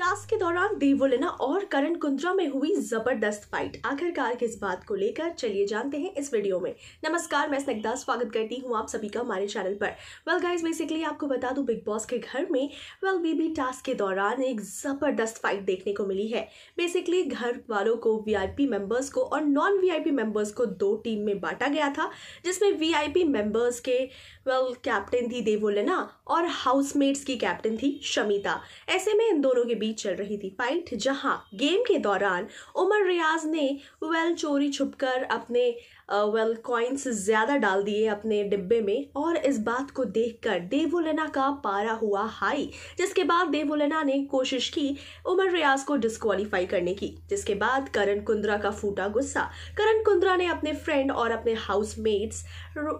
task के दौरान देववोलेना और करण कुंद्रा में हुई जबरदस्त फाइट आखिरकार किस बात को लेकर चलिए जानते हैं इस वीडियो में नमस्कार मैं स्नग्धा स्वागत करती हूं आप सभी का हमारे चैनल पर वेल गाइस बेसिकली आपको बता दूं बिग बॉस के घर में वेल बीबी टास्क के दौरान एक जबरदस्त फाइट देखने को मिली है बेसिकली घर वालों को वी मेंबर्स को और नॉन वी मेंबर्स को दो टीम में बांटा गया था जिसमें वी मेंबर्स के वेल कैप्टन थी देवोलेना और हाउसमेट्स की कैप्टन थी शमिता ऐसे में इन दोनों के बीच चल रही थी फाइट जहां गेम के दौरान उमर रियाज ने वेल चोरी छुपकर अपने वेल कॉइन्स ज़्यादा डाल दिए अपने डिब्बे में और इस बात को देखकर देवोलेना का पारा हुआ हाई जिसके बाद देवोलेना ने कोशिश की उमर रियाज को डिस्कालीफाई करने की जिसके बाद करण कुंद्रा का फूटा गुस्सा करण कुंद्रा ने अपने फ्रेंड और अपने हाउसमेट्स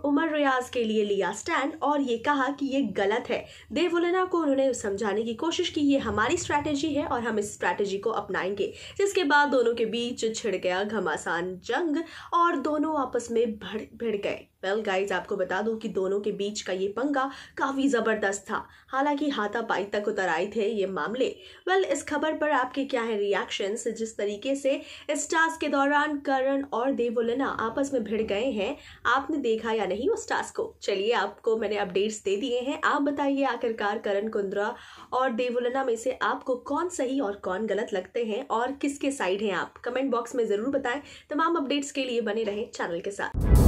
उमर रियाज के लिए लिया स्टैंड और ये कहा कि ये गलत है देवोलेना को उन्होंने समझाने की कोशिश की ये हमारी स्ट्रैटेजी है और हम इस स्ट्रैटेजी को अपनाएंगे जिसके बाद दोनों के बीच छिड़ गया घमासान जंग और दोनों आपस में भड़ भिड़ गए वेल well गाइज आपको बता दूं कि दोनों के बीच का ये पंगा काफ़ी ज़बरदस्त था हालांकि हाथापाई तक उतर आए थे ये मामले वेल well, इस खबर पर आपके क्या है रिएक्शन जिस तरीके से इस टास्क के दौरान करण और देवोलना आपस में भिड़ गए हैं आपने देखा या नहीं उस टास्क को चलिए आपको मैंने अपडेट्स दे दिए हैं आप बताइए आखिरकार करण कुंद्रा और देवोलना में से आपको कौन सही और कौन गलत लगते हैं और किसके साइड हैं आप कमेंट बॉक्स में ज़रूर बताएं तमाम अपडेट्स के लिए बने रहें चैनल के साथ